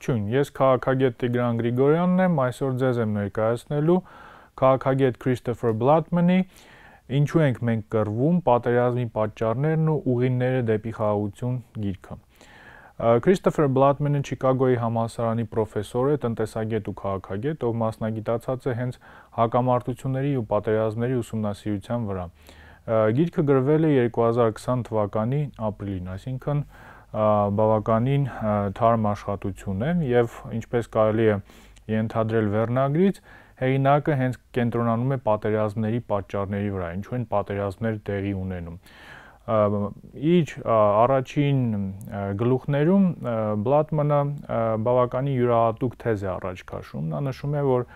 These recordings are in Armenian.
Ողջույն, ես քաղաքագետ Տիգրան Գրիգորյանն եմ, այսօր ձեզ եմ ներկայացնելու քաղաքագետ Քրիստոֆեր Բլատմանի Ինչու ենք մենք կռվում, պատերազմի պատճառներն ու ուղիները դեպի խաղաղություն գիրքը։ Քրիստոֆեր Բլատմանը Չիկագոյի համալսարանի պրոֆեսոր է, տնտեսագետ ու քաղաքագետ, ով մասնագիտացած է հենց հակամարտությունների ու պատերազմների ուսումնասիրության վրա։ Գիրքը գրվել է 2020 թվականի ապրիլին, այսինքն 1 բավականին թարմ աշխատություն է եւ ինչպես կարելի է ենթադրել վերնագրից, հեղինակը հենց կենտրոնանում է պատերազմների պատճառների վրա, ինչու են պատերազմներ տեղի ունենում։ Իր առաջին գլուխներում Բլատմանը բավականին յուրահատուկ թեզ է առաջ քաշում։ Նա նշում է, որ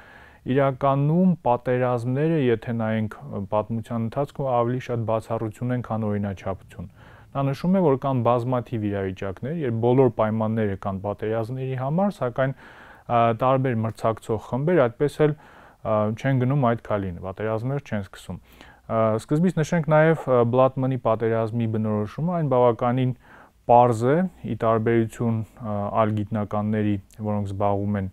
իրականում պատերազմները, եթե նայենք պատմության ընթացքում, ավելի շատ բացառություն են, քան օրինաչափություն։ Դա նշում է, որ կան բազմաթիվ իրավիճակներ, երբ բոլոր պայմանները կան պատերազմների համար, սակայն տարբեր մրցակցող խմբեր այդպես էլ չեն գնում այդ քալին, պատերազմներ չեն սկսում։ Սկզբից նշենք նաև Բլատմանի պատերազմի բնորոշումը, այն բավականին պարզ է՝ ի տարբերություն այլ գիտնականների, որոնք զբաղվում են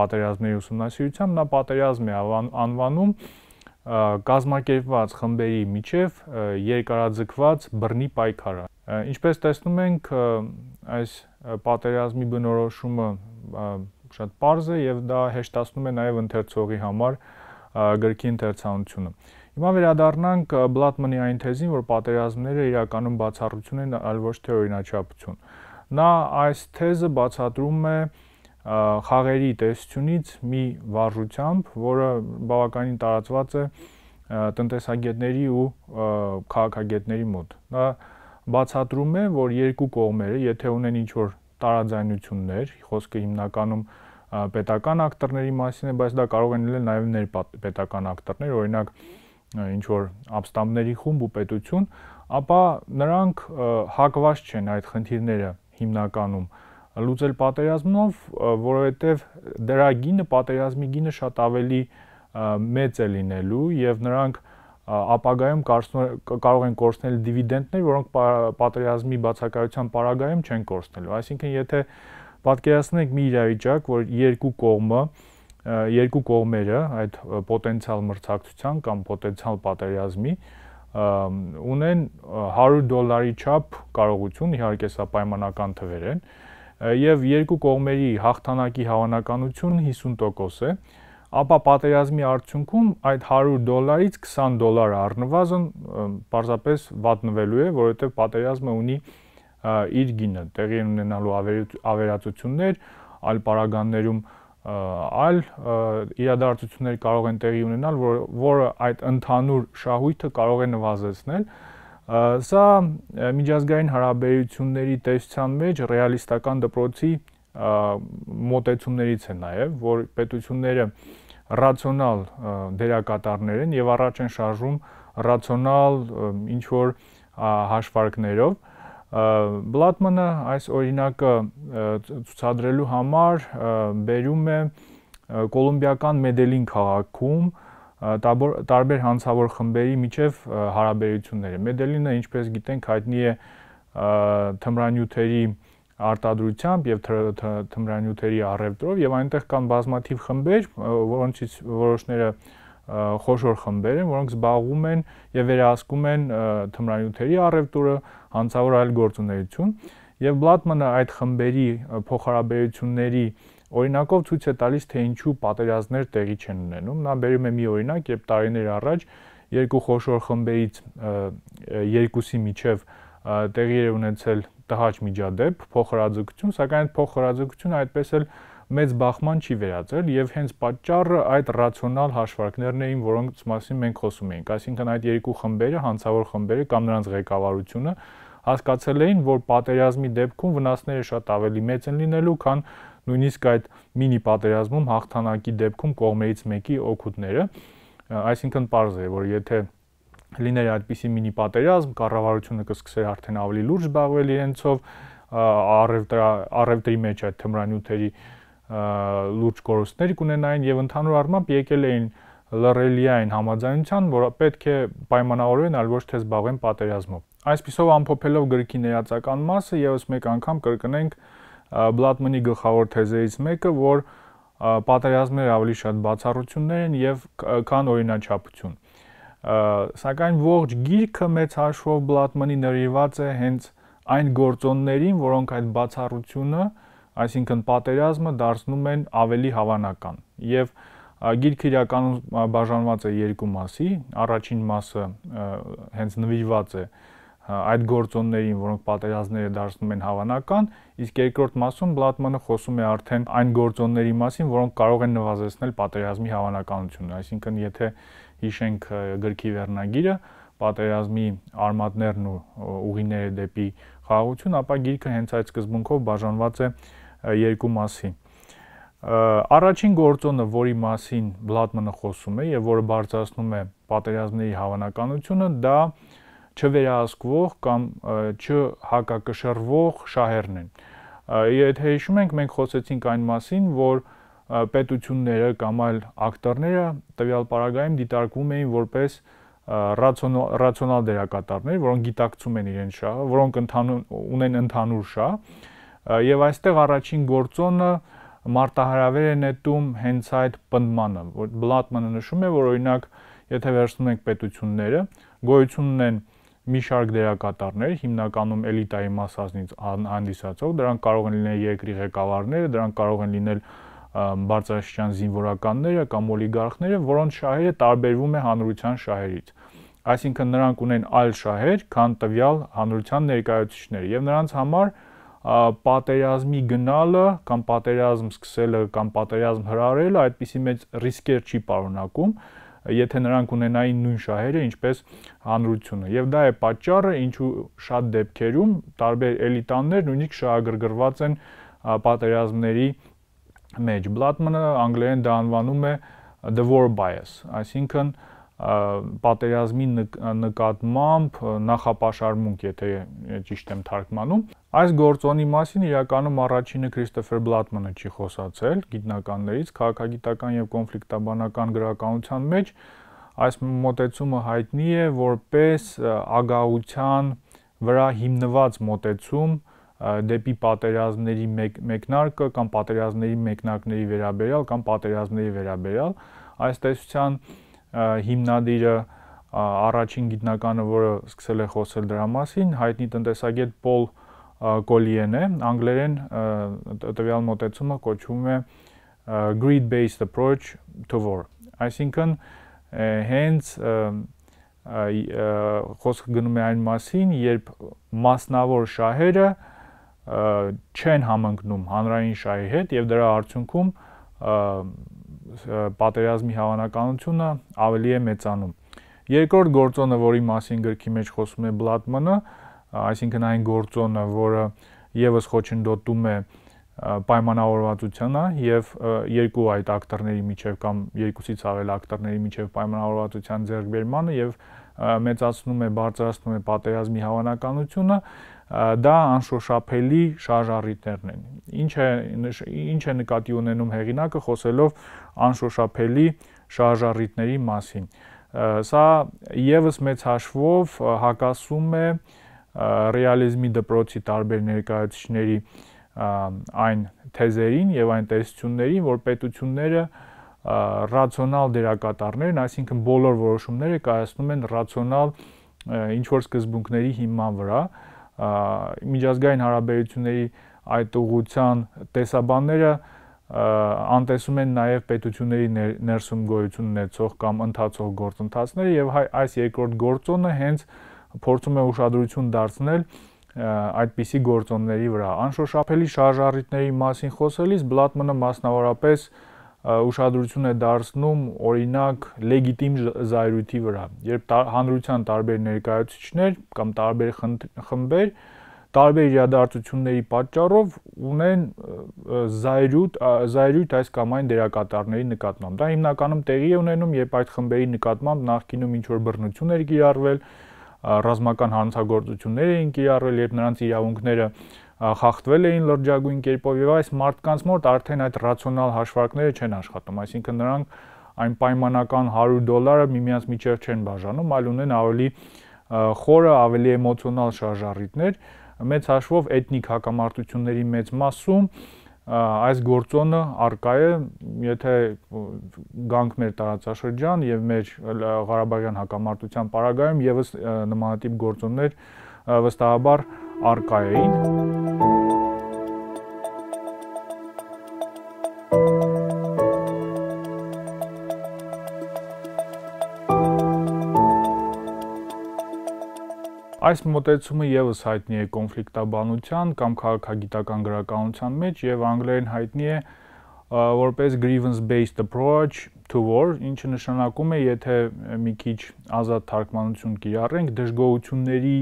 պատերազմների ուսումնասիրությամբ, նա պատերազմ է անվանում, անվանում կազմակերպված խմբերի միջև երկարաձգված բռնի պայքարը։ Ինչպես տեսնում ենք, այս պատերազմի բնորոշումը շատ པարզ է եւ դա հեշտացնում է նաեւ ընթերցողի համար գրքի ընթերցանությունը։ Հիմա վերադառնանք Բլատմանի այն թեզին, որ պատերազմները իրականում բացառություն են, այլ ոչ թե օրինաչափություն։ Նա այս թեզը բացատրում է, է խաղերի տեսությունից մի վարժությամբ, որը բավականին տարածված է տնտեսագետների ու քաղաքագետների մոտ։ Դա բացատրում է, որ երկու կողմերը, եթե ունեն ինչ-որ տարաձայնություններ, խոսքը հիմնականում պետական ակտորների մասին է, բայց դա կարող են լինել նաև ներպետական ակտորներ, օրինակ ինչ որ ապստամբների խումբ ու պետություն, ապա նրանք հակված չեն այդ խնդիրները հիմնականում լուծել պատերազմով, որովհետև դրա գինը, պատերազմի գինը շատ ավելի մեծ է լինելու եւ նրանք ապագայում կարող են կորցնել դիվիդենդներ, որոնք պատերազմի բացակայության պարագայում չեն կորցնելու։ Այսինքն, եթե պատկերացնենք մի իրավիճակ, որ երկու կողմը երկու կողմերը այդ պոտենցիալ մրցակցության կամ պոտենցիալ պատերազմի ունեն 100 դոլարի չափ կարողություն, իհարկե սա պայմանական թվեր են, եւ երկու կողմերի հաղթանակի հավանականությունը 50% է, ապա պատերազմի արդյունքում այդ 100 դոլարից 20 դոլար առնվազն պարզապես վատնվելու է, որովհետեւ պատերազմը ունի իր գինը, տեղի ունենալու ավերածություններ, այլ պարագաններում այլ իրադարձություններ կարող են տեղի ունենալ, որ, որը այդ ընդհանուր շահույթը կարող է նվազեցնել, որ Սա միջազգային հարաբերությունների տեսության մեջ ռեալիստական դպրոցի մոտեցումներից է նաև, որ պետությունները ռացիոնալ դերակատարներ են եւ առաջ են շարժում ռացիոնալ ինչ որ հաշվարկներով Բլատմանը այս օրինակը ցուցադրելու համար բերում է կոլումբիական Մեդելին քաղաքում տաբոր տարբեր հանցավոր խմբերի միջև հարաբերությունները։ Մեդելինը, ինչպես գիտենք, հայտնի է թմրանյութերի արտադրությամբ եւ թմրանյութերի առևտրով եւ այնտեղ կան բազմաթիվ խմբեր, որոնցից որոշները խոշոր խմբեր են, որոնք զբաղվում են եւ վերահսկում են թմրանյութերի առևտուրը, հանցավոր այլ գործունեություն։ Եվ Բլատմանը այդ խմբերի փոխհարաբերությունների օրինակով ցույց է տալիս, թե ինչու պատերազմներ տեղի չեն ունենում։ Նա բերում է մի օրինակ, երբ տարիներ առաջ երկու խոշոր խմբերից երկուսի միջև տեղի էր ունեցել տհաճ միջադեպ, փոխհրաձգություն, սակայն այդ փոխհրաձգությունը այդպես էլ մեծ բախման չի վերածել եւ հենց պատճառը այդ ռացիոնալ հաշվարկներն էին, որոնց մասին մենք խոսում էինք։ Այսինքն այդ երկու խմբերը, հանցավոր խմբերը կամ նրանց ղեկավարությունը հասկացել էին, որ պատերազմի դեպքում վնասները շատ ավելի մեծ են լինելու, քան նույնիսկ այդ մինի պատերազմում հաղթանակի դեպքում կողմերից մեկի օգուտները, այսինքն པարզ է, որ եթե լիներ այդպիսի մինի պատերազմ, կառավարությունը կսկսեր արդեն ավելի լուրջ զբաղվել իրենցով, առևտրա առևտրի մեջ այդ թմրանյութերի լուրջ կորուստներ կունենային եւ ընդհանուր առմամբ եկել էին լռելիային համաձայնության, որը պետք է պայմանավորվեն, այլ ոչ թե զբաղվեն պատերազմով։ Այս պիսով ամփոփելով գրքի ներածական մասը, եւս մեկ անգամ կրկնենք, որ Բլատմանի գլխավոր թեզերից մեկը, որ պատերազմները ավելի շատ բացառություններ են եւ քան օրինաչափություն։ Սակայն ողջ գիրքը մեծ հաշվով Բլատմանի ներիրված է հենց այն գործոններին, որոնք այդ բացառությունը, այսինքն պատերազմը դարձնում են ավելի հավանական։ Եվ գիրքը իրականում բաժանված է երկու մասի։ Առաջին մասը հենց նվիրված է, է այդ գործոններին, որոնք պատերազմները դարձնում են հավանական, իսկ երկրորդ մասում Բլատմանը խոսում է արդեն այն գործոնների մասին, որոնք կարող են նվազեցնել պատերազմի հավանականությունը, այսինքն եթե հիշենք գրքի վերնագիրը, պատերազմի արմատներն ու ուղիները դեպի խաղաղություն, ապա գիրքը հենց այդ սկզբունքով բաժանված է երկու մասի։ Առաջին գործոնը, որի մասին Բլատմանը խոսում է եւ որը բարձրացնում է պատերազմների հավանականությունը, դա չվերահսկվող կամ չհակակշռվող շահերն են։ Եթե հիշում ենք, մենք խոսեցինք այն մասին, որ պետությունները կամ այլ ակտորները տվյալ պարագայում դիտարկվում էին որպես ռացիոնալ դերակատարներ, որոնք գիտակցում են իրենց շահը, որոնք ընդհանուր ունեն ընդհանուր շահ, եւ այստեղ առաջին գործոնը մարտահրավեր է նետում հենց այդ պնդմանը, որ Բլատմանը նշում է, որ օրինակ, եթե վերցնում ենք պետությունները, գոյություն ունեն են մի շարք դերակատարներ, հիմնականում էլիտայի մասազնից հանդիսացող, դրանք կարող են լինել երկրի ղեկավարները, դրանք կարող են լինել բարձրաստիճան զինվորականները կամ օլիգարխները, որոնց շահերը տարբերվում է հանրության շահերից։ Այսինքն նրանք ունեն այլ շահեր, քան տվյալ հանրության ներկայացուցիչները եւ նրանց համար պատերազմի գնալը կամ պատերազմ սկսելը կամ պատերազմ հրարելը այդպիսի մեծ ռիսկեր չի պարունակում, եթե նրանք ունենային նույն շահերը, ինչպես հանրությունը։ Եվ դա է պատճառը, ինչու շատ դեպքերում տարբեր էլիտաներ նույնիսկ շահագրգռված են պատերազմների մեջ։ Բլատմանը անգլերեն դա անվանում է the war bias, այսինքն պատերազմի նկատմամբ նախապաշարմունք, եթե ճիշտ եմ թարգմանում, Այս գործոնի մասին իրականում առաջինը Քրիստոֆեր Բլատմանը չի խոսացել գիտնականներից քաղաքագիտական եւ կոնֆլիկտաբանական գրականության մեջ այս մոտեցումը հայտնի է որպես ագահության վրա հիմնված մոտեցում դեպի պատերազմների մեկնարկը կամ պատերազմների մեկնարկների վերաբերյալ կամ պատերազմների վերաբերյալ այս տեսության հիմնադիրը առաջին գիտնականը, որը սկսել է խոսել դրա մասին, հայտնի տնտեսագետ Պոլ Ա, կոլիեն է, անգլերեն տվյալ մոտեցումը կոչվում է grid-based approach to war։ Այսինքն հենց խոսքը գնում է այն մասին, երբ մասնավոր շահերը չեն համընկնում հանրային շահի հետ եւ դրա արդյունքում պատերազմի հավանականությունը ավելի է մեծանում։ Երկրորդ գործոնը, որի մասին գրքի մեջ խոսում է Բլատմանը, այսինքն այն գործոնը, որը եւս խոչընդոտում է պայմանավորվածությանը եւ երկու այդ ակտորների միջև կամ երկուսից ավել ակտորների միջև պայմանավորվածության ձեռքբերմանը եւ մեծացնում է, բարձրացնում է պատերազմի հավանականությունը, դա անշոշափելի շարժառիթներն են։ Ինչ է ինչ է նկատի ունենում հեղինակը խոսելով անշոշափելի շարժառիթների մասին։ Սա եւս մեծ հաշվով հակասում է ռեալիզմի դպրոցի տարբեր ներկայացուցիչների այն թեզերին եւ այն տեսություններին, որ պետությունները ռացիոնալ դերակատարներն, այսինքն բոլոր որոշումները կայացնում են ռացիոնալ ինչ որ սկզբունքների հիման վրա, միջազգային հարաբերությունների այդ ուղղության տեսաբանները անտեսում են նաև պետությունների ներսում գոյություն ունեցող կամ ընթացող գործընթացները եւ այս երկրորդ գործոնը հենց ա, փորձում է ուշադրություն դարձնել այդպիսի գործոնների վրա։ Անշոշափելի շարժառիթների մասին խոսելիս Բլատմանը մասնավորապես ուշադրություն է դարձնում օրինակ լեգիտիմ զայրույթի վրա, երբ տա, հանրության տարբեր ներկայացուցիչներ կամ տարբեր խմբեր տարբեր իրադարձությունների պատճառով ունեն զայրույթ զայրույթ այս կամ այն դերակատարների նկատմամբ։ Դա հիմնականում տեղի է ունենում, երբ այդ խմբերի նկատմամբ նախկինում ինչ որ բռնություն էր կիրառվել, ռազմական հանցագործություններ էին կիրառել, երբ նրանց իրավունքները խախտվել էին լրջագույն կերպով եւ այս մարդկանց մոտ արդեն այդ ռացիոնալ հաշվարկները չեն աշխատում, այսինքն նրանք այն պայմանական 100 դոլարը միմյանց միջև չեն բաժանում, այլ ունեն ավելի խորը, ավելի էմոցիոնալ շարժառիթներ, մեծ հաշվով էթնիկ հակամարտությունների մեծ մասում այս գործոնը արկա է, եթե գանք մեր տարածաշրջան եւ մեր Ղարաբաղյան հակամարտության պարագայում եւս նմանատիպ գործոններ վստահաբար արկա էին։ Ա, Այս մոտեցումը եւս հայտնի է կոնֆլիկտաբանության կամ քաղաքագիտական գրականության մեջ եւ անգլերեն հայտնի է որպես grievance based approach to war, ինչը նշանակում է, եթե մի քիչ ազատ թարգմանություն կիրառենք, դժգոհությունների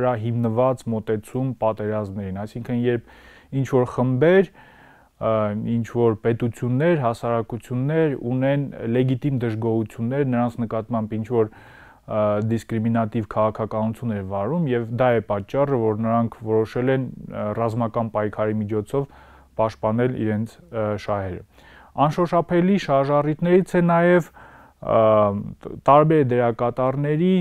վրա հիմնված մոտեցում պատերազմներին, այսինքն երբ ինչ որ խմբեր ինչ որ պետություններ, հասարակություններ ունեն լեգիտիմ դժգոհություններ նրանց նկատմամբ ինչ որ դիսկրիմինատիվ քաղաքականություն էր վարում եւ դա է պատճառը, որ նրանք որոշել են ռազմական պայքարի միջոցով պաշտպանել իրենց շահերը։ Անշոշափելի շարժառիթներից է նաեւ տարբեր դերակատարների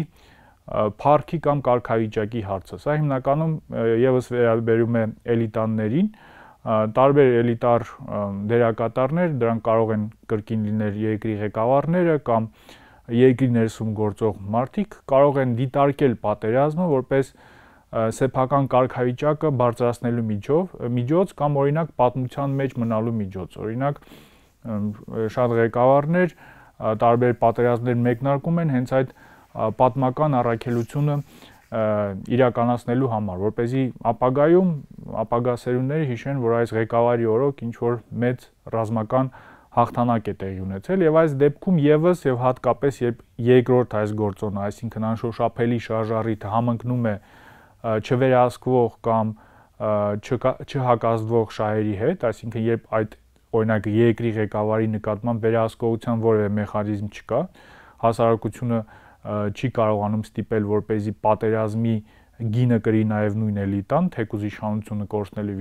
փառքի կամ կարգավիճակի հարցը։ Սա հիմնականում եւս վերաբերում է էլիտաններին, տարբեր էլիտար դերակատարներ, դրանք կարող են կրկին լինել երկրի ղեկավարները կամ և, երկրի ներսում գործող մարդիկ կարող են դիտարկել պատերազմը որպես սեփական կարգավիճակը բարձրացնելու միջով միջոց կամ օրինակ պատմության մեջ մնալու միջոց օրինակ շատ ղեկավարներ տարբեր պատերազմներ մեկնարկում են հենց այդ պատմական առաքելությունը իրականացնելու համար, որ เป զի ապագայում ապագա սերունդները հիշեն, որ այս ղեկավարի օրոք ինչ որ մեծ ռազմական հաղթանակ է տեղի ունեցել եւ այս դեպքում եւս եւ հատկապես երբ երկրորդ այս գործոնը, այսինքն անշոշափելի շարժառիթը համընկնում է չվերահսկվող կամ չհակազդվող շահերի հետ, այսինքն երբ այդ օրինակ երկրի ղեկավարի նկատմամբ վերահսկողության որևէ մեխանիզմ չկա, հասարակությունը չի կարողանում ստիպել, որ เป զի պատերազմի գինը կրի նաև նույն էլիտան, թեկուզ իշխանությունը կորցնելու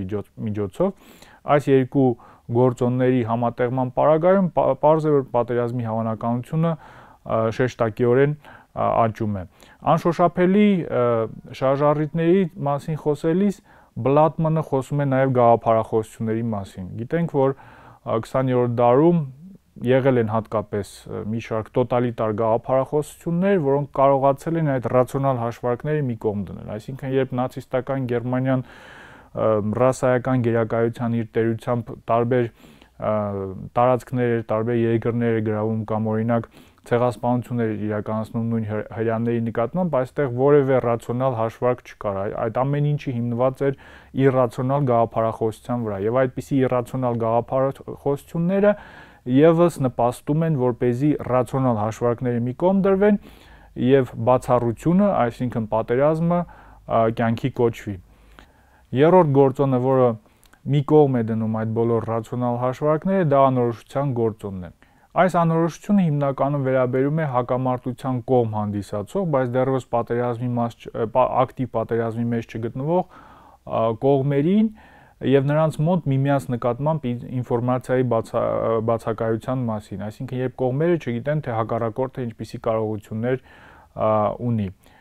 միջոցով, այս երկու և, գործոնների համատեղման պարագայում պարզ է որ պատերազմի հավանականությունը շեշտակիորեն աճում է։ Անշոշափելի շարժառիթների մասին խոսելիս Բլատմանը խոսում է նաև գաղափարախոսությունների մասին։ Գիտենք, որ 20-րդ դարում եղել են հատկապես մի շարք տոտալիտար գաղափարախոսություններ, որոնք կարողացել են այդ ռացիոնալ հաշվարկները մի կողմ դնել։ Այսինքն, երբ նացիստական Գերմանիան ռասայական գերակայության իր տերությամբ տարբեր տարածքներ, տարբեր երկրներ գրավում կամ օրինակ ցեղասպանություններ իրականացնում նույն հрьяաների նկատմամբ, այստեղ որևէ ռացիոնալ հաշվարկ չկար։ Այդ ամեն ինչը հիմնված էր իրացիոնալ գաղափարախոսության վրա, եւ այդպիսի իրացիոնալ գաղափարախոսությունները եւս նպաստում են, որ เป զի ռացիոնալ հաշվարկները մի կողմ դրվեն եւ բացառությունը, այսինքն պատերազմը կյանքի կոչվի։ Երրորդ գործոնը, որը մի կողմ է դնում այդ բոլոր ռացիոնալ հաշվարկները, դա անորոշության գործոնն է։ Այս անորոշությունը հիմնականում վերաբերում է հակամարտության կողմ հանդիսացող, բայց դեռևս պատերազմի մաս ակտիվ պատերազմի մեջ չգտնվող կողմերին եւ նրանց մոտ միմյանց նկատմամբ ինֆորմացիայի բացա, բացակայության մասին, այսինքն երբ կողմերը չգիտեն թե հակառակորդը ինչպիսի կարողություններ ունի։ Ա,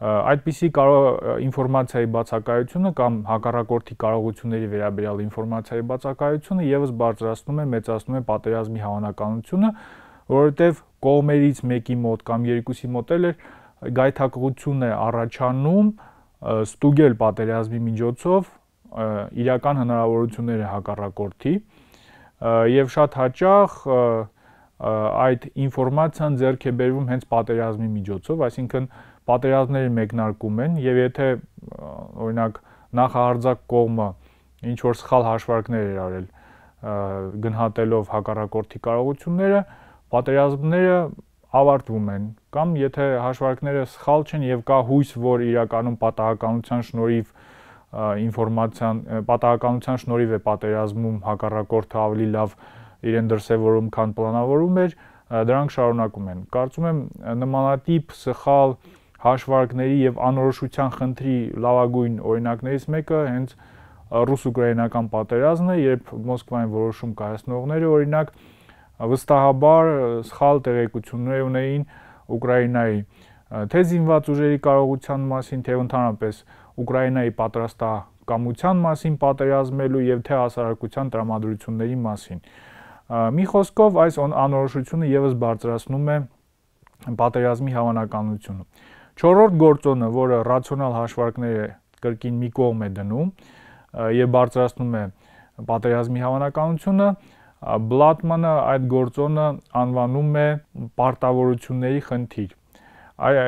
Այդպիսի կարող ինֆորմացիայի բացակայությունը կամ հակառակորդի կարողությունների վերաբերյալ ինֆորմացիայի բացակայությունը եւս բարձրացնում է, մեծացնում է պատերազմի հավանականությունը, որովհետեւ կողմերից մեկի մոտ կամ երկուսի մոտ էլ գայթակղություն է առաջանում ստուգել պատերազմի միջոցով իրական հնարավորությունները հակառակորդի եւ շատ հաճախ այդ ինֆորմացիան ձեռք է բերվում հենց պատերազմի միջոցով, այսինքն պատերազմների մեկնարկում են եւ եթե օրինակ նախահարձակ կողմը ինչ որ սխալ հաշվարկներ էր արել գնահատելով հակառակորդի կարողությունները, պատերազմները ավարտվում են կամ եթե հաշվարկները սխալ չեն եւ կա հույս, որ իրականում պատահականության շնորհիվ ինֆորմացիան պատահականության շնորհիվ է պատերազմում հակառակորդը ավելի լավ իրեն դրսևորում, քան պլանավորում էր, դրանք շարունակում են։ Կարծում եմ նմանատիպ սխալ հաշվարկների եւ անորոշության խնդրի լավագույն օրինակներից մեկը հենց ռուս-ուկրաինական պատերազմն է, երբ Մոսկվային որոշում կայացնողները օրինակ վստահաբար սխալ տեղեկություններ ունեին Ուկրաինայի թե զինված ուժերի կարողության մասին, թե ընդհանրապես Ուկրաինայի պատրաստակամության մասին պատերազմելու եւ թե հասարակության տրամադրությունների մասին։ Մի խոսքով այս անորոշությունը եւս բարձրացնում է պատերազմի հավանականությունը։ Չորրորդ գործոնը, որը ռացիոնալ հաշվարկները կրկին մի կողմ է դնում եւ բարձրացնում է պատերազմի հավանականությունը, Բլատմանը այդ գործոնը անվանում է պարտավորությունների խնդիր։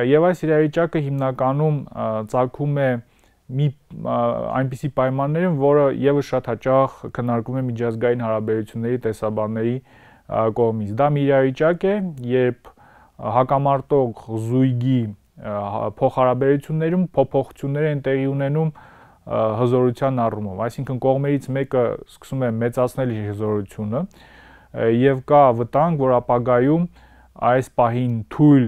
Եվ այս իրավիճակը հիմնականում ցակում է մի այնպիսի պայմաններում, որը եւս շատ հաճախ քննարկվում է միջազգային հարաբերությունների տեսաբանների կողմից։ Դա մի իրավիճակ է, երբ հակամարտող զույգի Հա, փոխհարաբերություններում փոփոխություններ են տեղի ունենում հզորության առումով, այսինքն կողմերից մեկը սկսում է մեծացնել իր հզորությունը եւ կա վտանգ, որ ապագայում այս պահին թույլ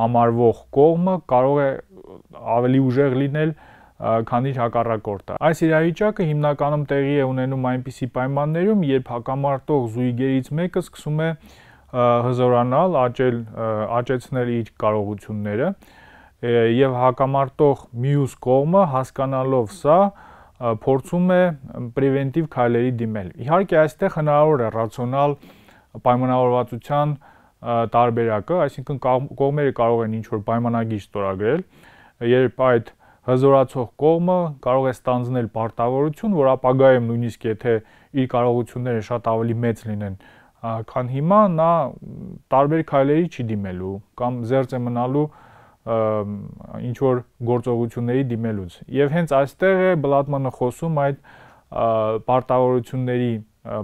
համարվող կողմը կարող է ավելի ուժեղ լինել, քան իր հակառակորդը։ Այս իրավիճակը հիմնականում տեղի է ունենում այնպիսի պայմաններում, երբ հակամարտող զույգերից մեկը սկսում է և, հզորանալ, աճել, աճեցնել իր կարողությունները եւ հակամարտող մյուս կողմը հասկանալով սա փորձում է պրևենտիվ քայլերի դիմել։ Իհարկե այստեղ հնարավոր է ռացիոնալ պայմանավորվածության տարբերակը, այսինքն կողմերը կարող են ինչ-որ պայմանագիր ստորագրել, երբ այդ հզորացող կողմը կարող է ստանձնել պարտավորություն, որ ապագայում նույնիսկ եթե իր կարողությունները շատ ավելի մեծ լինեն, քան հիմա նա տարբեր քայլերի չի դիմելու կամ զերծ է մնալու ինչ որ գործողությունների դիմելուց եւ հենց այստեղ է բլատմանը խոսում այդ պարտավորությունների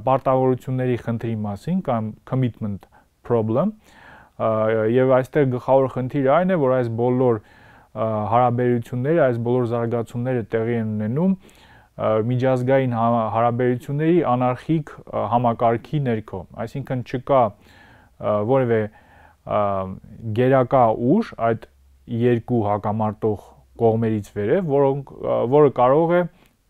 պարտավորությունների խնդրի մասին կամ commitment problem եւ այստեղ գլխավոր խնդիրը այն է որ այս բոլոր հարաբերությունները այս բոլոր զարգացումները տեղի են ունենում միջազգային հա, հարաբերությունների անարխիկ համակարգի ներքո։ Այսինքն չկա որևէ գերակա ուժ այդ երկու հակամարտող կողմերից վերև, որոնք որը կարող է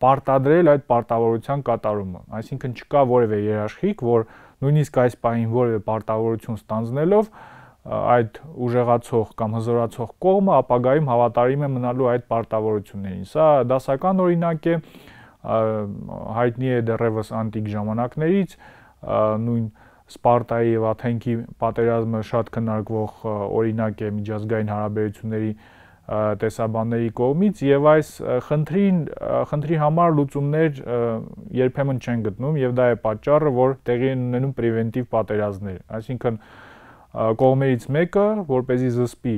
պարտադրել այդ պարտավորության կատարումը։ Այսինքն չկա որևէ երաշխիք, որ նույնիսկ այս պահին որևէ պարտավորություն ստանձնելով այդ ուժեղացող կամ հզորացող կողմը ապագայում հավատարիմ է մնալու այդ պարտավորություններին։ Սա դասական օրինակ է, որ հայտնի է դեռևս անտիկ ժամանակներից նույն Սպարտայի եւ Աթենքի պատերազմը շատ քննարկվող օրինակ է միջազգային հարաբերությունների տեսաբանների կողմից եւ այս խնդրին խնդրի համար լուծումներ երբեմն չեն գտնում եւ դա է պատճառը որ տեղի են ունենում պրևենտիվ պատերազմներ այսինքն կողմերից մեկը որ เป զի զսպի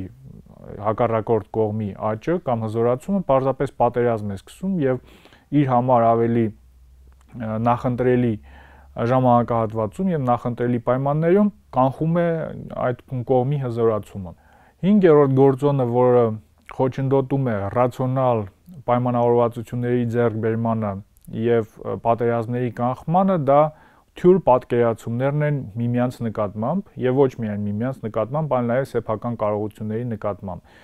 հակառակորդ կողմի աճը կամ հզորացումը պարզապես պատերազմ է սկսում եւ և իր համար ավելի նախընտրելի ժամանակահատվածում եւ նախընտրելի պայմաններում կանխում է այդ կողմի հզորացումը։ 5-րդ գործոնը, որը խոչընդոտում է ռացիոնալ պայմանավորվածությունների ձեռքբերմանը եւ պատերազմների կանխմանը, դա թյուր պատկերացումներն են միմյանց նկատմամբ եւ ոչ միայն միմյանց նկատմամբ, այլ նաեւ սեփական կարողությունների նկատմամբ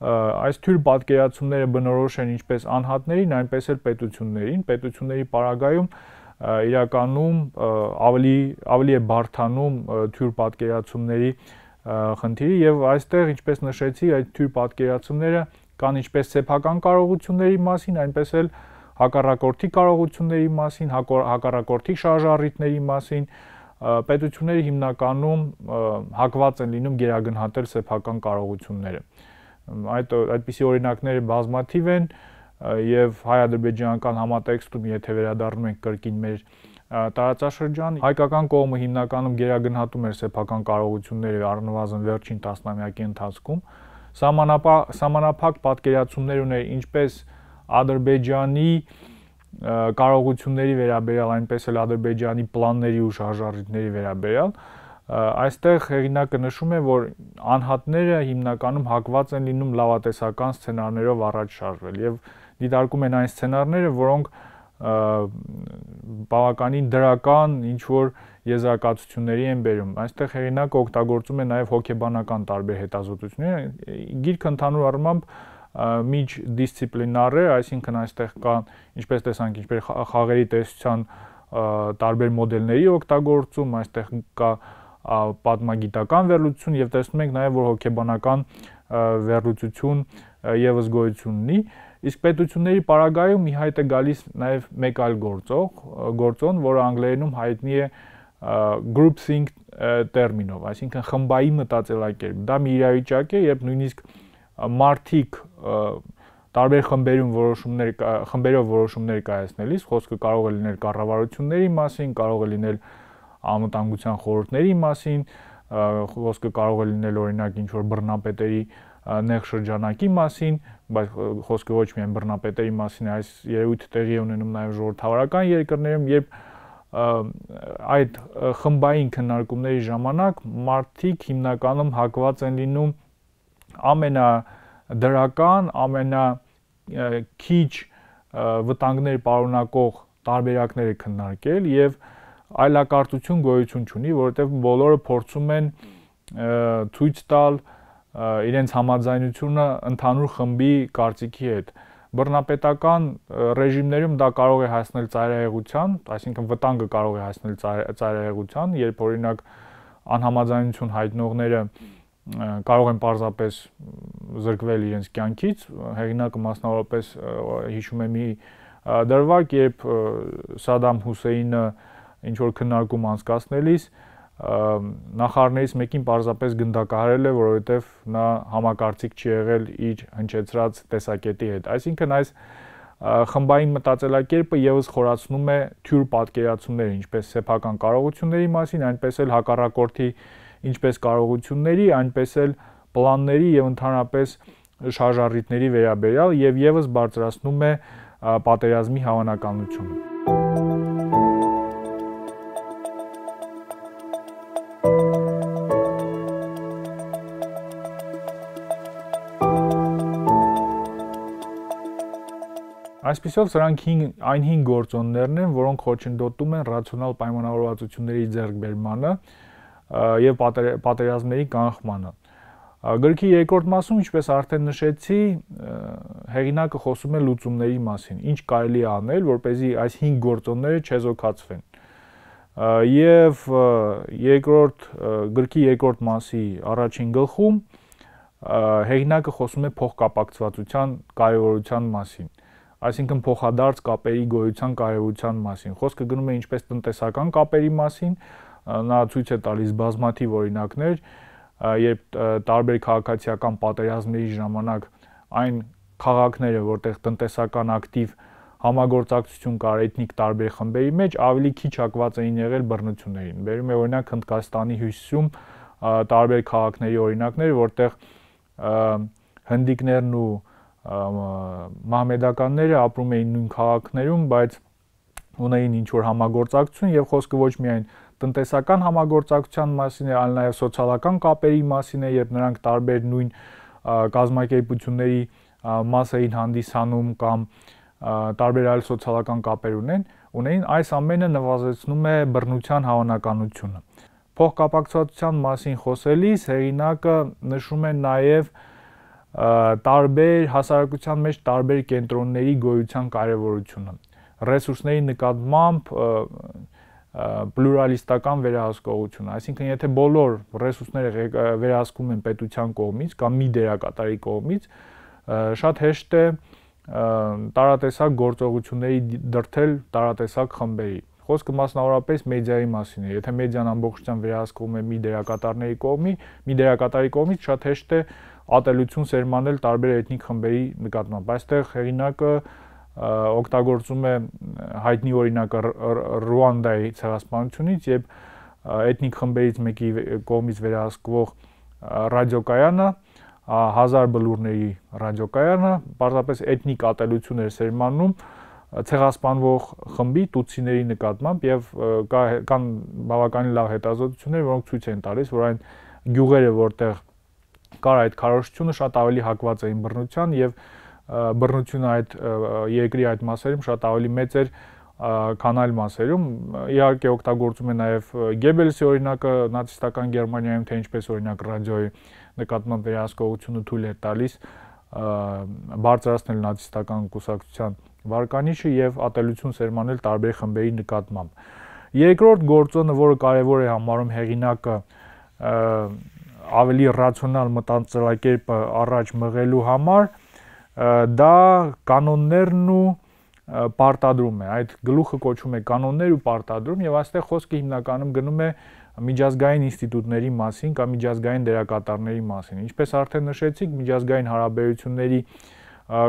այս թյուր պատկերացումները բնորոշ են ինչպես անհատներին, այնպես էլ պետություններին։ Պետությունների պարագայում իրականում ավելի ավելի է բարթանում թյուր պատկերացումների խնդիրը եւ այստեղ ինչպես նշեցի, այդ թյուր պատկերացումները կան ինչպես սեփական կարողությունների մասին, այնպես էլ հակառակորդի կարողությունների մասին, հակառակորդի շարժառիթների մասին, պետությունները հիմնականում հակված են լինում գերագնահատել սեփական կարողությունները։ Այդ այդպիսի օրինակները բազմաթիվ են եւ հայ-ադրբեջանական համատեքստում եթե վերադառնում ենք կրկին մեր տարածաշրջան հայկական կողմը հիմնականում գերագնահատում էր սեփական կարողությունները առնվազն վերջին տասնամյակի ընթացքում սահմանապակ սահմանապակ պատկերացումներ ուներ ինչպես ադրբեջանի կարողությունների վերաբերյալ այնպես էլ ադրբեջանի պլանների ու շարժառիթների վերաբերյալ Այստեղ հերինակը նշում է, որ անհատները հիմնականում հակված են լինում լավատեսական սցենարներով առաջ շարժվել եւ դիտարկում են այն սցենարները, որոնք բավականին դրական ինչ որ եզրակացությունների են բերում։ Այստեղ հերինակը օգտագործում է նաեւ հոգեբանական տարբեր հետազոտություններ։ Գիրքը ընդհանուր առմամբ միջ դիսցիպլինար է, այսինքն այստեղ կան, ինչպես տեսանք, ինչպես խաղերի տեսության տարբեր մոդելների օգտագործում, այստեղ կա և, պատմագիտական վերլուծություն եւ տեսնում ենք նաեւ որ հոգեբանական վերլուծություն եւս գոյություն ունի իսկ պետությունների պարագայում ի հայտ է գալիս նաեւ մեկ այլ գործող գործոն որը անգլերենում հայտնի է group think տերմինով, այսինքն խմբայի մտածելակերպ։ Դա մի իրավիճակ է, երբ նույնիսկ մարտիկ տարբեր խմբերում որոշումներ խմբերով որոշումներ կայացնելիս խոսքը կարող է լինել կառավարությունների մասին, կարող է լինել անվտանգության խորհուրդների մասին, խոսքը կարող է լինել օրինակ ինչ որ բռնապետերի նեղ շրջանակի մասին, բայց խոսքը ոչ միայն բռնապետերի մասին է, այս երևույթը տեղի ունենում նաև ժողովրդավարական երկրներում, երբ այդ խմբային քննարկումների ժամանակ մարդիկ հիմնականում հակված են լինում ամենա դրական, ամենա քիչ վտանգներ պարունակող տարբերակները քննարկել եւ և այլակարտություն գոյություն ունի, որովհետև բոլորը փորձում են ցույց տալ իրենց համաձայնությունը ընդհանուր խմբի կարծիքի հետ։ Բռնապետական ռեժիմներում դա կարող է հասնել ծայրահեղության, այսինքն վտանգը կարող է հասնել ծայրահեղության, երբ օրինակ անհամաձայնություն հայտնողները կարող են պարզապես զրկվել իրենց կյանքից, հեղինակը մասնավորապես հիշում է մի դրվակ, երբ Սադամ Հուսեյնը ինչ որ քննարկում անցկացնելիս նախարարներից մեկին պարզապես գնդակահարել է, որովհետև նա համակարծիք չի եղել իր հնչեցրած տեսակետի հետ։ Այսինքն այս խմբային մտածելակերպը եւս խորացնում է թյուր պատկերացումները, ինչպես սեփական կարողությունների մասին, այնպես էլ հակառակորդի ինչպես կարողությունների, այնպես էլ պլանների եւ ընդհանրապես շարժառիթների վերաբերյալ եւ եւս բարձրացնում է պատերազմի հավանականությունը։ Այսպիսով սրանք 5 այն 5 գործոններն են, որոնք խոչընդոտում են ռացիոնալ պայմանավորվածությունների ձեռքբերմանը եւ պատերազմների կանխմանը։ Գրքի երկրորդ մասում, ինչպես արդեն նշեցի, հեղինակը խոսում է լուծումների մասին, ինչ կարելի է անել, որպեսզի այս 5 գործոնները չեզոքացվեն։ Եվ երկրորդ գրքի երկրորդ մասի առաջին գլխում հեղինակը խոսում է փոխկապակցվածության կարևորության մասին այսինքն փոխադարձ կապերի գոյության կարևորության մասին։ Խոսքը գնում է ինչպես տնտեսական կապերի մասին, նա ցույց է տալիս բազմաթիվ օրինակներ, երբ տարբեր քաղաքացիական պատերազմների ժամանակ այն քաղաքները, որտեղ տնտեսական ակտիվ համագործակցություն կար էթնիկ տարբեր խմբերի մեջ, ավելի քիչ ակված էին եղել բռնություններին։ Բերում է օրինակ Հնդկաստանի հյուսիսում տարբեր քաղաքների օրինակներ, որտեղ հնդիկներն ու մահմեդականները ապրում էին նույն քաղաքներում, բայց ունեին ինչ որ համագործակցություն եւ խոսքը ոչ միայն տնտեսական համագործակցության մասին է, այլ նաեւ սոցիալական կապերի մասին է, երբ նրանք տարբեր նույն կազմակերպությունների մաս էին հանդիսանում կամ տարբեր այլ սոցիալական կապեր ունեն, ունեին այս ամենը նվազեցնում է բռնության հավանականությունը։ Փոխկապակցվածության մասին խոսելիս հերինակը նշում է նաեւ տարբեր հասարակության մեջ տարբեր կենտրոնների գոյության կարևորությունը ռեսուրսների նկատմամբ պլուրալիստական վերահսկողություն, այսինքն եթե բոլոր ռեսուրսները վերահսկում են պետության կողմից կամ մի դերակատարի կողմից, շատ հեշտ է տարատեսակ գործողությունների դրթել տարատեսակ խմբերի։ Խոսքը մասնավորապես մեդիայի մասին է։ Եթե մեդիան ամբողջությամբ վերահսկվում է մի դերակատարների կողմի, մի դերակատարի կողմից շատ հեշտ է ատելություն սերմանել տարբեր էթնիկ խմբերի նկատմամբ։ Այստեղ հեղինակը օգտագործում է հայտնի օրինակը Ռուանդայի ցեղասպանությունից, երբ էթնիկ խմբերից մեկի կողմից վերահսկվող ռադիոկայանը 1000 բլուրների ռադիոկայանը պարզապես էթնիկ ատելություն էր սերմանում ցեղասպանվող խմբի տուցիների նկատմամբ եւ կա, կան բավականին լավ հետազոտություններ, որոնք ցույց են տալիս, որ այն գյուղերը, որտեղ կար այդ քարոշությունը շատ ավելի հակված էին բռնության եւ բռնությունը այդ երկրի այդ մասերում շատ ավելի մեծ էր քան այլ մասերում իհարկե օգտագործում է նաեւ Գեբելսի օրինակը նացիստական Գերմանիայում թե ինչպես օրինակ ռադիոյի նկատմամբ վերահսկողությունը թույլ էր տալիս բարձրացնել նացիստական կուսակցության վարկանիշը եւ ատելություն սերմանել տարբեր խմբերի նկատմամբ երկրորդ գործոնը որը կարեւոր է համարում հեղինակը ավելի ռացիոնալ մտածելակերպը առաջ մղելու համար դա կանոններն ու պարտադրում է այդ գլուխը կոչում է կանոններ ու պարտադրում եւ այստեղ խոսքը հիմնականում գնում է միջազգային ինստիտուտների մասին կամ միջազգային դերակատարների մասին ինչպես արդեն նշեցիք միջազգային հարաբերությունների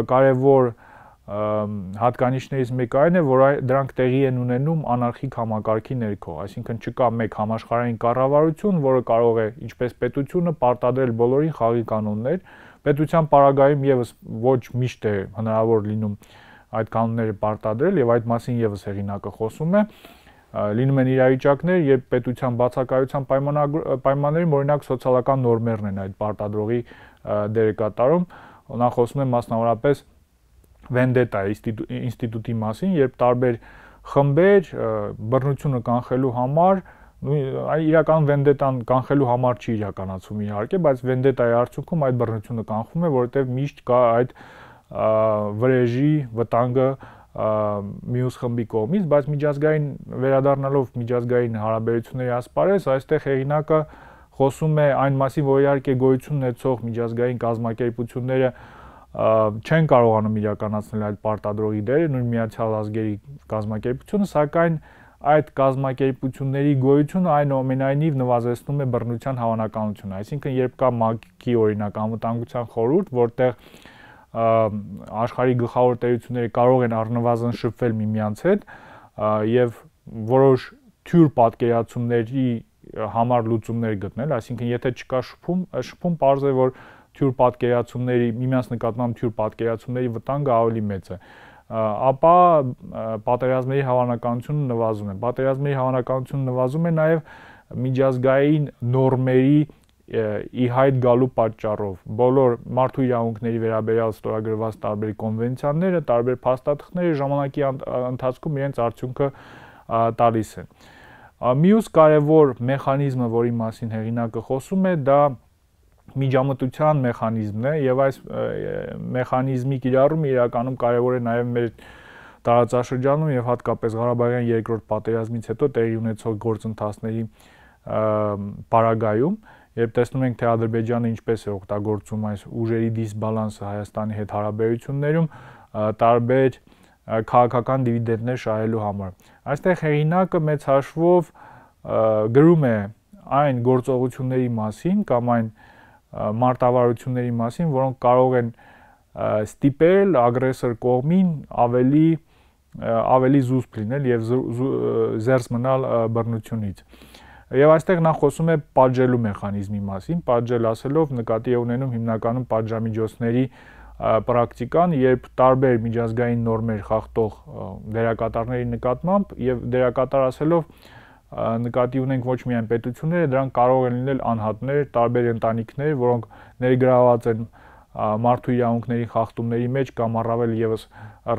կարևոր և հատկանիշներից մեկը այն է, որ դրանք տեղի են ունենում անարխիկ համակարգի ներքո, այսինքն չկա մեկ համաշխարհային կառավարություն, որը կարող է ինչպես պետությունը պարտադրել բոլորին խաղի կանոններ, պետության պարագայում եւս ոչ միշտ է հնարավոր լինում այդ կանոնները պարտադրել եւ այդ մասին եւս հեղինակը խոսում է լինում են իրավիճակներ, երբ պետության բացակայության պայմաններին օրինակ սոցիալական նորմերն են այդ պարտադրողի դերը կատարում, նա խոսում է մասնավորապես վենդետա ինստիտուտի մասին, երբ տարբեր խմբեր բռնությունը կանխելու համար այ իրական վենդետան կանխելու համար չի իրականացում իհարկե, բայց վենդետայի արդյունքում այդ բռնությունը կանխվում է, որովհետև միշտ կա այդ վրեժի վտանգը մյուս խմբի կողմից, բայց միջազգային վերադառնալով միջազգային հարաբերությունների ասպարեզ, այստեղ հեղինակը խոսում է այն մասին, որ իհարկե գոյություն ունեցող միջազգային կազմակերպությունները չեն կարողանում իրականացնել այդ պարտադրողի դերը նույն միացյալ ազգերի կազմակերպությունը, սակայն այդ կազմակերպությունների գոյությունը այնուամենայնիվ նվազեցնում է բռնության հավանականությունը։ Այսինքն, երբ կա ՄԱԿ-ի օրինակ անվտանգության խորհուրդ, որտեղ աշխարհի գլխավոր տերությունները կարող են առնվազն շփվել միմյանց հետ եւ որոշ թյուր պատկերացումների համար լուծումներ գտնել, այսինքն եթե չկա շփում, շփում parzը որ թյուր պատկերացումների, միմյանց նկատմամբ թյուր պատկերացումների վտանգը ավելի մեծ է ապա պատերազմների հավանականությունը նվազում է։ Պատերազմների հավանականությունը նվազում է նաև միջազգային նորմերի իհայտ գալու պատճառով բոլոր մարդու իրավունքների վերաբերյալ ստորագրված տարբեր կոնվենցիաները, տարբեր փաստաթղթերը ժամանակի ընթացքում իրենց արդյունքը տալիս են։ Մյուս կարևոր մեխանիզմը, որի մասին հեղինակը խոսում է, դա միջամտության մեխանիզմն է եւ այս մեխանիզմի կիրառումը իրականում կարեւոր է նաեւ մեր տարածաշրջանում եւ հատկապես Ղարաբաղյան երկրորդ պատերազմից հետո տեղի ունեցող գործընթացների բարագայում երբ տեսնում ենք թե Ադրբեջանը ինչպես է օգտագործում այս ուժերի դիսբալանսը Հայաստանի հետ հարաբերություններում տարբեր քաղաքական դիվիդենդներ շահելու համար այստեղ հեղինակը մեծ հաշվով գրում է այն գործողությունների մասին կամ այն մարտավարությունների մասին, որոնք կարող են ստիպել ագրեսոր կողմին ավելի ավելի զուսպ լինել եւ զերծ մնալ բռնությունից։ Եվ այստեղ նա խոսում է պատժելու մեխանիզմի մասին, պատժել ասելով նկատի է ունենում հիմնականում պատժամիջոցների պրակտիկան, երբ տարբեր միջազգային նորմեր խախտող դերակատարների նկատմամբ եւ դերակատար ասելով նկատի ունենք ոչ միայն պետությունները, դրանք կարող են լինել անհատներ, տարբեր ընտանիքներ, որոնք ներգրաված են մարդու իրավունքների խախտումների մեջ կամ առավել եւս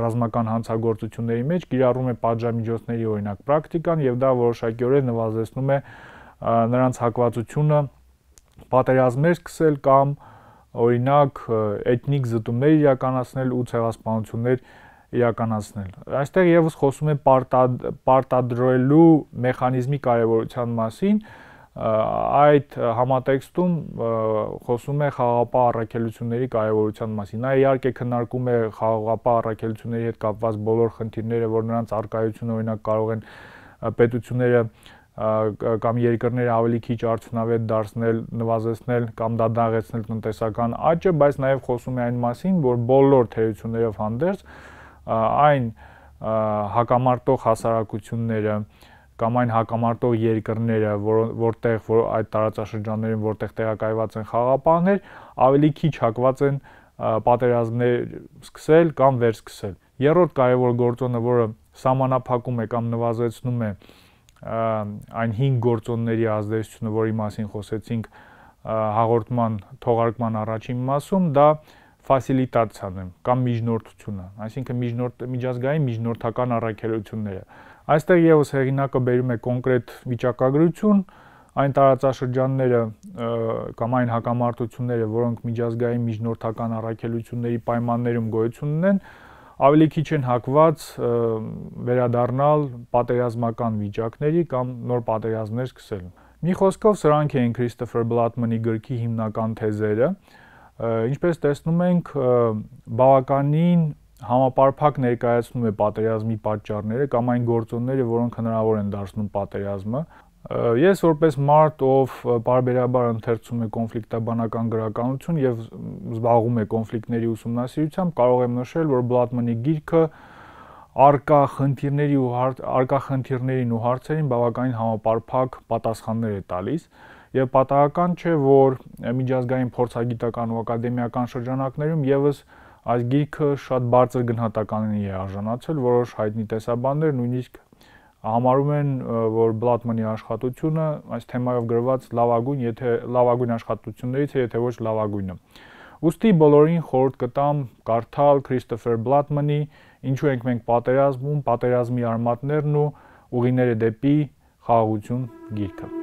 ռազմական հանցագործությունների մեջ կիրառում է պատժամիջոցների օրինակ պրակտիկան եւ դա որոշակիորեն նվազեցնում է նրանց հակվածությունը պատերազմներ սկսել կամ օրինակ էթնիկ զտումներ իրականացնել ու ցեղասպանություններ իրականացնել իրականացնել։ Այստեղ եւս խոսում են պարտադ, պարտադրելու մեխանիզմի կարևորության մասին, այդ համատեքստում խոսում է խաղապահ առաքելությունների կարևորության մասին։ Նա իհարկե քննարկում է խաղապահ առաքելությունների հետ կապված բոլոր խնդիրները, որ նրանց արկայությունը օրինակ կարող են պետությունները կամ երկրները ավելի քիչ արդյունավետ դարձնել, նվազեցնել կամ դադարեցնել տնտեսական աճը, բայց նաև խոսում է այն մասին, որ բոլոր թերություններով հանդերձ այն հակամարտող հասարակությունները կամ այն հակամարտող երկրները, որտեղ որ այդ տարածաշրջաններին, որտեղ տեղակայված են խաղապահներ, ավելի քիչ հակված են պատերազմներ սկսել կամ վերսկսել։ Երրորդ կարևոր գործոնը, որը համանափակում է կամ նվազեցնում է այն 5 գործոնների ազդեցությունը, որի մասին խոսեցինք հաղորդման թողարկման առաջին մասում, դա ֆասիլիտացիան է կամ միջնորդությունը, այսինքն միջնորդ միջազգային միջնորդական առաքելությունները։ Այստեղ եւս հեղինակը բերում է կոնկրետ վիճակագրություն, այն տարածաշրջանները կամ այն հակամարտությունները, որոնք միջազգային միջնորդական առաքելությունների պայմաններում գոյություն ունեն, ավելի քիչ են հակված վերադառնալ պատերազմական վիճակների կամ նոր պատերազմներ սկսելու։ Մի խոսքով սրանք էին Քրիստոֆեր Բլատմանի գրքի հիմնական թեզերը, Ինչպես տեսնում ենք, բավականին համապարփակ ներկայացնում է պատերազմի պատճառները կամ այն գործոնները, որոնք հնարավոր են դարձնում պատերազմը։ Ես որպես մարդ, ով բարբերաբար ընթերցում է կոնֆլիկտաբանական գրականություն եւ զբաղվում է կոնֆլիկտների ուսումնասիրությամբ, կարող եմ նշել, որ Բլատմանի գիրքը արկա խնդիրների ու արկա խնդիրներին ու հարցերին բավականին համապարփակ պատասխաններ է տալիս։ հա եւ պատահական չէ, որ միջազգային փորձագիտական ու ակադեմիական շրջանակներում եւս այս գիրքը շատ բարձր գնահատականին է արժանացել, որոշ հայտնի տեսաբաններ նույնիսկ համարում են, որ Բլատմանի աշխատությունը այս թեմայով գրված լավագույն, եթե լավագույն աշխատություններից է, եթե ոչ լավագույնը։ Ոստի բոլորին խորհուրդ կտամ կարդալ Քրիստոֆեր Բլատմանի Ինչու ենք մենք պատերազմում, պատերազմի արմատներն ու ուղիները դեպի խաղաղություն գիրքը։